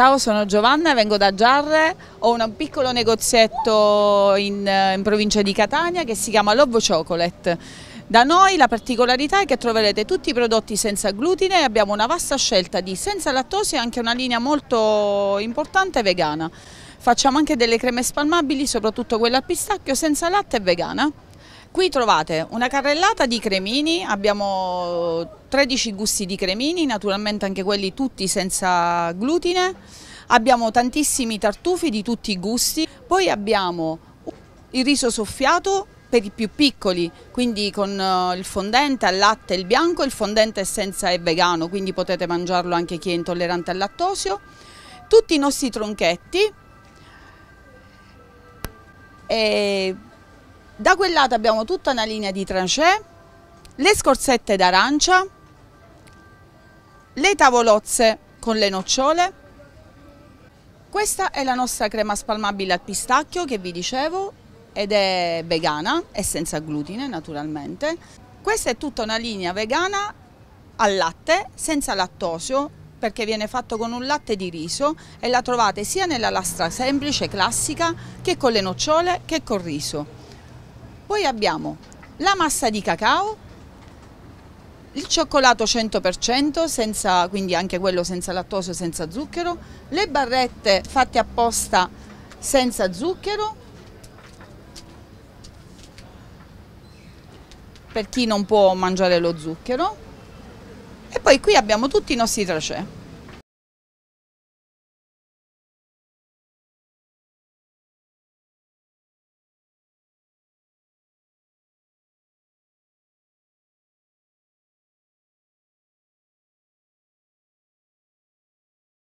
Ciao, sono Giovanna, vengo da Giarre, ho un piccolo negozietto in, eh, in provincia di Catania che si chiama Lovo Chocolate. Da noi la particolarità è che troverete tutti i prodotti senza glutine e abbiamo una vasta scelta di senza lattosio e anche una linea molto importante vegana. Facciamo anche delle creme spalmabili, soprattutto quella al pistacchio, senza latte e vegana. Qui trovate una carrellata di cremini, abbiamo 13 gusti di cremini, naturalmente anche quelli tutti senza glutine, abbiamo tantissimi tartufi di tutti i gusti, poi abbiamo il riso soffiato per i più piccoli, quindi con eh, il fondente al latte e il bianco, il fondente senza è vegano, quindi potete mangiarlo anche chi è intollerante al lattosio, tutti i nostri tronchetti e da quel lato abbiamo tutta una linea di tranchée, le scorzette d'arancia, le tavolozze con le nocciole. Questa è la nostra crema spalmabile al pistacchio che vi dicevo ed è vegana e senza glutine naturalmente. Questa è tutta una linea vegana al latte senza lattosio perché viene fatto con un latte di riso e la trovate sia nella lastra semplice classica che con le nocciole che col riso. Poi abbiamo la massa di cacao, il cioccolato 100%, senza, quindi anche quello senza lattosio, e senza zucchero, le barrette fatte apposta senza zucchero, per chi non può mangiare lo zucchero, e poi qui abbiamo tutti i nostri tracè.